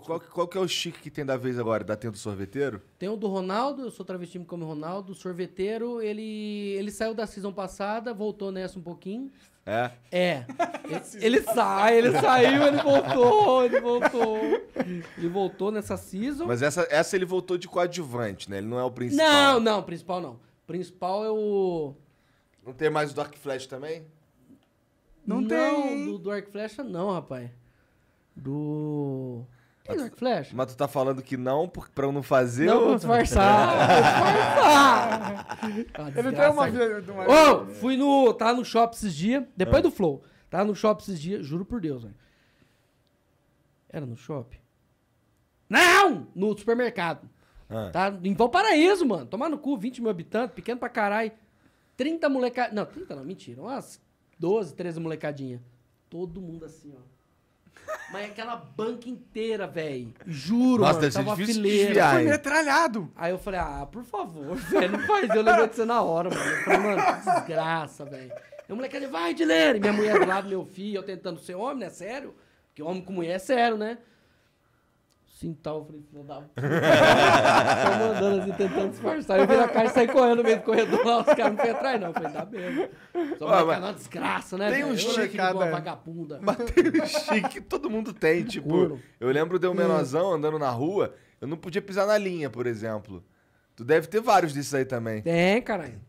qual, qual que é o chique que tem da vez agora? Da tenda do sorveteiro? Tem o do Ronaldo, eu sou travesti como Ronaldo. O sorveteiro, ele, ele saiu da season passada, voltou nessa um pouquinho. É? É. ele, sai, ele saiu, ele voltou, ele voltou. Ele voltou nessa season. Mas essa, essa ele voltou de coadjuvante, né? Ele não é o principal. Não, não, principal não. Principal é o. Não tem mais o Dark Flash também? Não, não tem. não do Dark Flash, não, rapaz. Do. Tem Flash. Mas tu tá falando que não pra eu não fazer? Não, ou... disfarçar. disfarçar. Ele tem uma... Ô, oh, fui no... Tava tá no shopping esses dias, depois ah. do Flow. Tava tá no shopping esses dias, juro por Deus, velho. Era no shopping? Não! No supermercado. Ah. Tá em Valparaíso, mano. Tomar no cu, 20 mil habitantes, pequeno pra caralho. 30 molecadinhas. Não, 30 não, mentira. Umas 12, 13 molecadinhas. Todo mundo assim, ó. Mas é aquela banca inteira, velho. Juro, Nossa, mano, deve tava ser difícil fileira. foi metralhado. Aí eu falei, ah, por favor, velho, não faz. Eu lembrei na hora, mano. Eu falei, mano, que desgraça, velho. E o moleque ali, vai, Dileira. E minha mulher do lado, meu filho, eu tentando ser homem, né? Sério? Porque homem com mulher é sério, né? cintal. Eu falei, não dá. puta. Tô mandando assim, tentando disfarçar. Eu vi a caixa sair correndo no meio do corredor lá, os caras não foi atrás, não. Eu falei, dá mesmo. Só Ó, mas... uma desgraça, né? Tem um chique, cara. Uma vagabunda. Mas tem um chique que todo mundo tem, tipo. Eu lembro de um menorzão andando na rua, eu não podia pisar na linha, por exemplo. Tu deve ter vários disso aí também. Tem, caralho.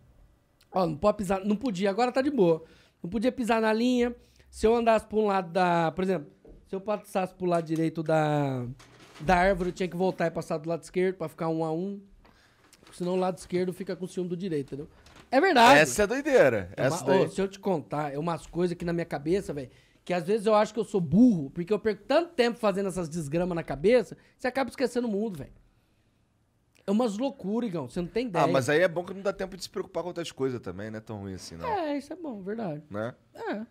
Ó, não pode pisar, não podia, agora tá de boa. Não podia pisar na linha. Se eu andasse pra um lado da. Por exemplo, se eu passasse pro lado direito da da árvore tinha que voltar e passar do lado esquerdo para ficar um a um. Senão o lado esquerdo fica com o ciúme do direito, entendeu? É verdade. Essa é doideira. É Essa daí. Ô, se eu te contar, é umas coisas aqui na minha cabeça, velho, que às vezes eu acho que eu sou burro, porque eu perco tanto tempo fazendo essas desgramas na cabeça, você acaba esquecendo o mundo, velho. É umas loucuras, Igão. Você não tem ah, ideia. Ah, mas aí é bom que não dá tempo de se preocupar com outras coisas também, não é tão ruim assim, não. É, isso é bom, verdade. Né? É, verdade.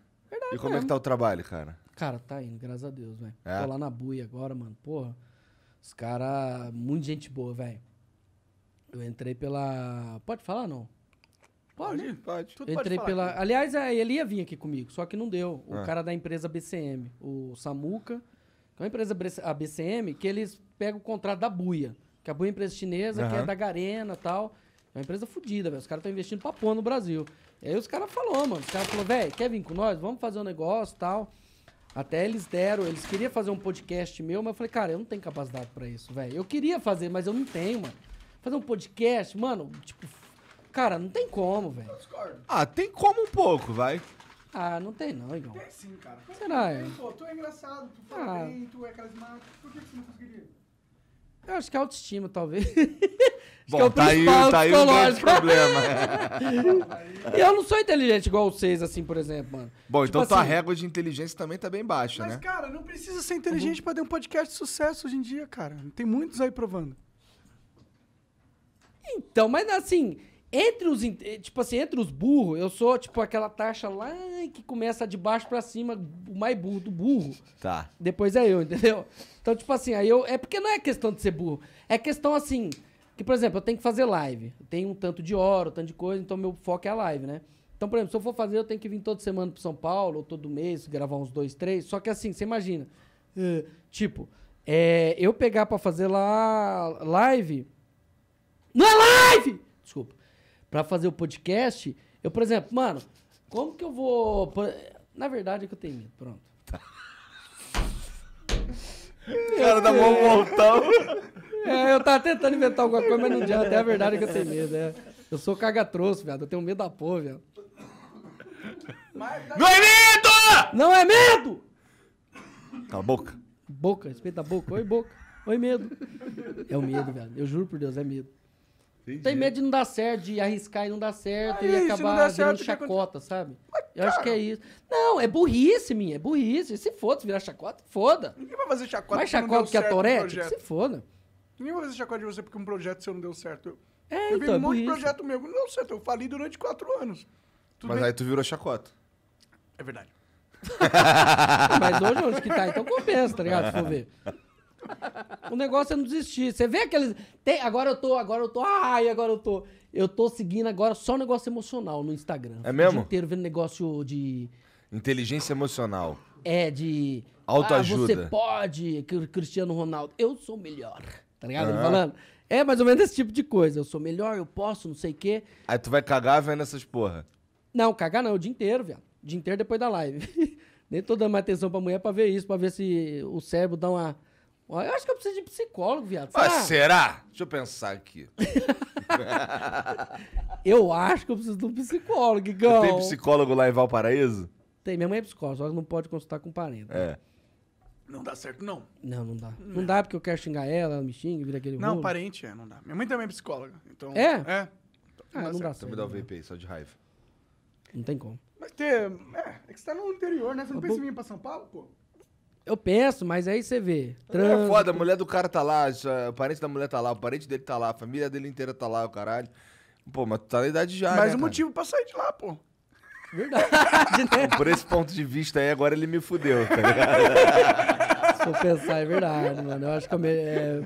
E como mesmo. é que tá o trabalho, cara? Cara, tá indo, graças a Deus, velho. É? Tô lá na buia agora, mano. Porra. Os caras, muito gente boa, velho. Eu entrei pela. Pode falar não? Pode, pode. Né? pode. Tudo entrei pode pela. Aqui. Aliás, é, ele ia vir aqui comigo, só que não deu. O ah. cara da empresa BCM, o Samuca, que é uma empresa a BCM, que eles pegam o contrato da Buia, que a Buia é uma empresa chinesa, uhum. que é da Garena e tal. É uma empresa fodida, velho. Os caras estão investindo pra pôr no Brasil. E aí os caras falaram, mano. Os caras falaram, velho, quer vir com nós? Vamos fazer um negócio e tal. Até eles deram, eles queriam fazer um podcast meu, mas eu falei, cara, eu não tenho capacidade para isso, velho. Eu queria fazer, mas eu não tenho, mano. Fazer um podcast, mano, tipo, cara, não tem como, velho. Ah, tem como um pouco, vai. Ah, não tem não, Igor. Tem sim, cara. Será? é? pô, tu é engraçado, tu fala ah. bem, tu é carismático. Por que, que você não conseguiria? Eu acho que é autoestima, talvez. Bom, que é o tá principal aí, tá aí um problema. É. eu não sou inteligente igual vocês, assim, por exemplo, mano. Bom, tipo então assim, tua régua de inteligência também tá bem baixa, mas, né? Mas, cara, não precisa ser inteligente uhum. pra ter um podcast de sucesso hoje em dia, cara. Tem muitos aí provando. Então, mas assim, entre os, eh, tipo assim, entre os burros, eu sou tipo aquela taxa lá que começa de baixo para cima, o mais burro do burro. Tá. Depois é eu, entendeu? Então, tipo assim, aí eu, é porque não é questão de ser burro, é questão assim, que, por exemplo, eu tenho que fazer live. tem um tanto de hora, um tanto de coisa, então meu foco é a live, né? Então, por exemplo, se eu for fazer, eu tenho que vir toda semana para São Paulo, ou todo mês, gravar uns dois, três. Só que assim, você imagina. Uh, tipo, é, eu pegar para fazer lá live. Não é live! Desculpa. Para fazer o podcast, eu, por exemplo, mano, como que eu vou. Na verdade é que eu tenho medo. Pronto. Cara, dá bom é. voltar. É, eu tava tentando inventar alguma coisa, mas não adianta. até a verdade que eu tenho medo. É. Eu sou caga-troço, viado. Eu tenho medo da porra, viado. Não é medo! Não é medo! Cala a boca. Boca, respeita a boca. Oi, boca. Oi, medo. É o medo, velho. Eu juro por Deus, é medo. Entendi. Tem medo de não dar certo, de arriscar e não dar certo, Aí, e acabar certo, virando chacota, sabe? Mas, eu acho que é isso. Não, é burrice, minha, é burrice. Se foda, se virar chacota, foda. Ninguém vai fazer chacota. Mais chacota que, que a Torete, se foda. Ninguém vai assistir a de você porque um projeto seu não deu certo. Eu, é, eu então, vi é um monte de projeto meu que não deu certo. Eu falei durante quatro anos. Tudo Mas bem? aí tu virou chacota. É verdade. Mas hoje, onde que tá, então compensa, tá ligado? Se for ver. O negócio é não desistir. Você vê aqueles. Tem, agora eu tô, agora eu tô. Ai, agora eu tô. Eu tô seguindo agora só um negócio emocional no Instagram. É mesmo? O dia inteiro vendo negócio de. Inteligência emocional. É, de. Autoajuda. Ah, você pode, Cristiano Ronaldo. Eu sou melhor. Tá ligado? Uhum. falando. É mais ou menos esse tipo de coisa. Eu sou melhor, eu posso, não sei o quê. Aí tu vai cagar vendo essas porra. Não, cagar não, o dia inteiro, viado. O dia inteiro depois da live. Nem tô dando mais atenção pra mulher pra ver isso, pra ver se o cérebro dá uma. Eu acho que eu preciso de psicólogo, viado. Será? será? Deixa eu pensar aqui. eu acho que eu preciso de um psicólogo, Igão. Tem psicólogo lá em Valparaíso? Tem, minha mãe é psicóloga, só que não pode consultar com parente. É. Não dá certo, não. Não, não dá. Não, dá porque eu quero xingar ela, ela me xinga, vira aquele Não, parente, é, não dá. Minha mãe também é psicóloga. Então, É? É. Então, Ah, não dá certo. Então me dá o VP, só de raiva. Não tem como. Mas tem É, é que você tá no interior, né? Você não ah, pensa em vir pra São Paulo, pô? Eu penso, mas aí você vê. É foda, a mulher do cara tá lá, o parente da mulher tá lá, o parente dele tá lá, a família dele inteira tá lá, o caralho. Pô, mas tu tá na idade já, né, Mas o motivo pra sair de lá, pô. Verdade, né? Então, por esse ponto de vista aí, agora ele me fudeu, tá ligado? Se eu pensar, é verdade, mano. Eu acho que É...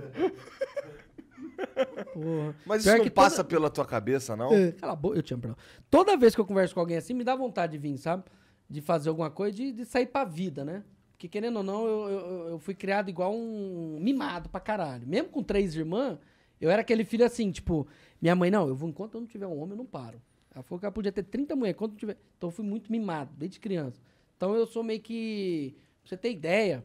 Porra. Mas isso não passa pela tua cabeça, não? É, cala a boca, eu te amo. Toda vez que eu converso com alguém assim, me dá vontade de vir, sabe? De fazer alguma coisa, de, de sair pra vida, né? Porque querendo ou não, eu, eu, eu fui criado igual um mimado pra caralho. Mesmo com três irmãs, eu era aquele filho assim, tipo, minha mãe, não, eu vou enquanto eu não tiver um homem, eu não paro. Ela falou que ela podia ter 30 mulheres. Quando tiver... Então eu fui muito mimado, desde criança. Então eu sou meio que. Pra você ter ideia,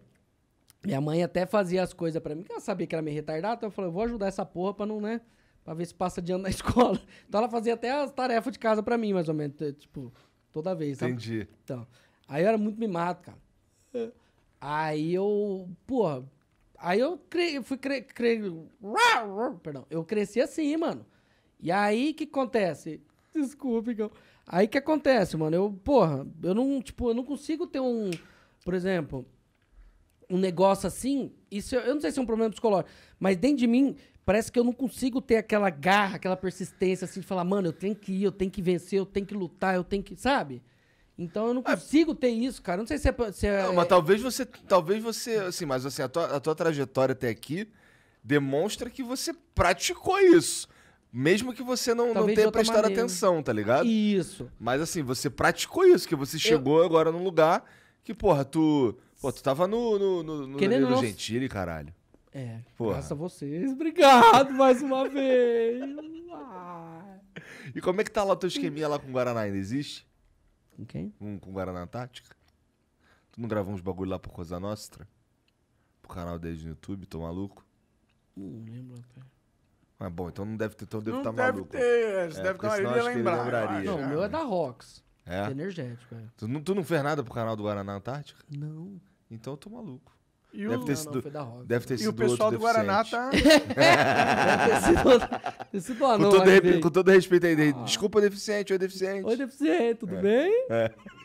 minha mãe até fazia as coisas para mim, que ela sabia que era meio retardada, então eu falei, eu vou ajudar essa porra pra não, né? Pra ver se passa de ano na escola. Então ela fazia até as tarefas de casa para mim, mais ou menos. Tipo, toda vez. Sabe? Entendi. Então. Aí eu era muito mimado, cara. Aí eu. Porra. Aí eu cre... fui cre... cre... Perdão. Eu cresci assim, mano. E aí o que acontece? Desculpa, Igão. Aí que acontece, mano? Eu, porra, eu não, tipo, eu não consigo ter um, por exemplo, um negócio assim. Isso eu, eu não sei se é um problema psicológico, mas dentro de mim parece que eu não consigo ter aquela garra, aquela persistência assim de falar, mano, eu tenho que ir, eu tenho que vencer, eu tenho que lutar, eu tenho que, sabe? Então eu não é. consigo ter isso, cara. Eu não sei se é. Se é não, mas é... talvez você. Talvez você. Assim, mas assim, a tua, a tua trajetória até aqui demonstra que você praticou isso. Mesmo que você não, não tenha prestado maneira. atenção, tá ligado? Isso. Mas assim, você praticou isso, que você chegou eu... agora num lugar que, porra, tu. Pô, tu tava no, no, no, no Danilo Gentili, caralho. É, porra. graças a vocês. Obrigado mais uma vez. E como é que tá lá o teu esqueminha lá com o Guaraná? Ainda existe? Com quem? Um, com o Guaraná Tática? Tu não gravou uns bagulho lá por Coisa Nostra? Pro canal deles no YouTube, tô maluco? Não lembro, rapaz. Ah, bom, então não deve ter, então tá deve estar maluco. Ter, é, é deve ter, deve tá lembrar. Lembraria. não, o meu é da Rox. É? é? energético, é. Tu não, tu não fez nada pro canal do Guaraná Antártica? Não. Então eu tô maluco. E deve, o... ter sido, não, Rox. deve ter e sido o pessoal do Guaraná tá. deve ter sido, ter sido anão, com, todo com todo respeito aí, ah. desculpa, deficiente, oi, deficiente. Oi, deficiente, tudo é. bem? É.